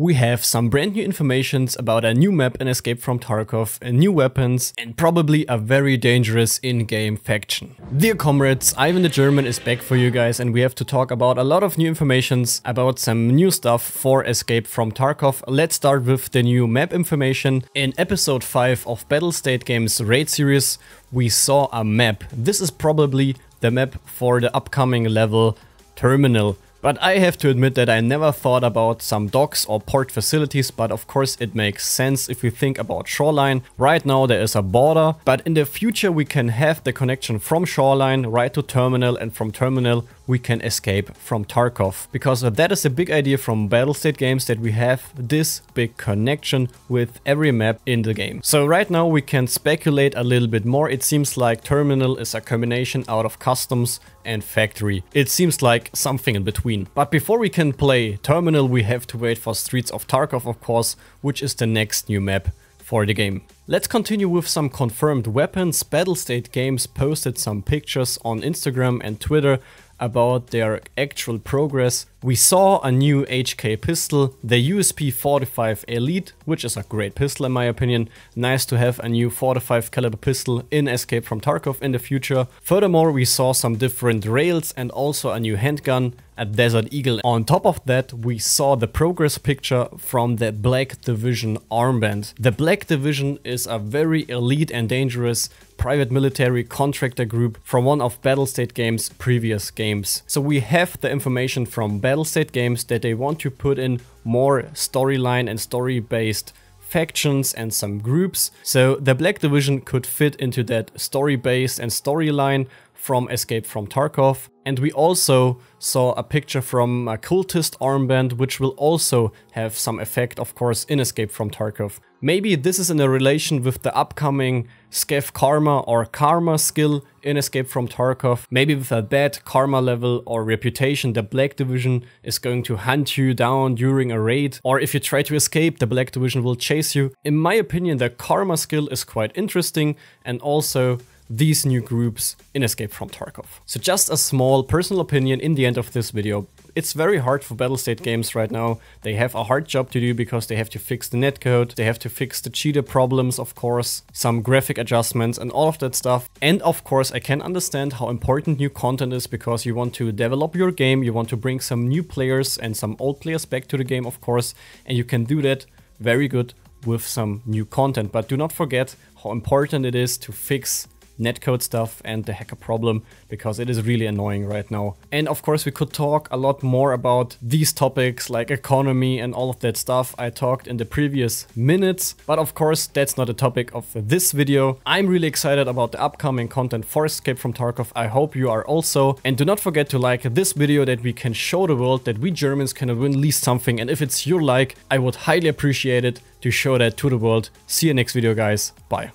we have some brand new informations about a new map in Escape from Tarkov, new weapons and probably a very dangerous in-game faction. Dear comrades, Ivan the German is back for you guys and we have to talk about a lot of new informations about some new stuff for Escape from Tarkov. Let's start with the new map information. In episode 5 of Battle State Games Raid series we saw a map. This is probably the map for the upcoming level Terminal but I have to admit that I never thought about some docks or port facilities, but of course it makes sense if we think about shoreline. Right now there is a border, but in the future we can have the connection from shoreline right to terminal and from terminal we can escape from Tarkov. Because that is a big idea from Battlestate games that we have this big connection with every map in the game. So right now we can speculate a little bit more. It seems like terminal is a combination out of customs and factory. It seems like something in between but before we can play Terminal, we have to wait for Streets of Tarkov, of course, which is the next new map for the game. Let's continue with some confirmed weapons. Battle State Games posted some pictures on Instagram and Twitter about their actual progress, we saw a new HK pistol, the USP 45 Elite, which is a great pistol in my opinion. Nice to have a new 45 caliber pistol in Escape from Tarkov in the future. Furthermore, we saw some different rails and also a new handgun, a Desert Eagle. On top of that, we saw the progress picture from the Black Division armband. The Black Division is a very elite and dangerous private military contractor group from one of Battlestate Games' previous games. So we have the information from Battlestate Games that they want to put in more storyline and story-based factions and some groups. So the Black Division could fit into that story-based and storyline from Escape from Tarkov. And we also saw a picture from a cultist armband, which will also have some effect, of course, in Escape from Tarkov. Maybe this is in a relation with the upcoming Skev Karma or Karma skill in Escape from Tarkov. Maybe with a bad Karma level or reputation, the Black Division is going to hunt you down during a raid. Or if you try to escape, the Black Division will chase you. In my opinion, the Karma skill is quite interesting and also these new groups in Escape from Tarkov. So just a small personal opinion in the end of this video. It's very hard for Battlestate games right now. They have a hard job to do because they have to fix the netcode, they have to fix the cheater problems, of course, some graphic adjustments and all of that stuff. And of course, I can understand how important new content is because you want to develop your game, you want to bring some new players and some old players back to the game, of course, and you can do that very good with some new content. But do not forget how important it is to fix netcode stuff and the hacker problem because it is really annoying right now. And of course we could talk a lot more about these topics like economy and all of that stuff I talked in the previous minutes. But of course that's not a topic of this video. I'm really excited about the upcoming content for Escape from Tarkov. I hope you are also. And do not forget to like this video that we can show the world that we Germans can win at least something. And if it's your like, I would highly appreciate it to show that to the world. See you next video guys. Bye.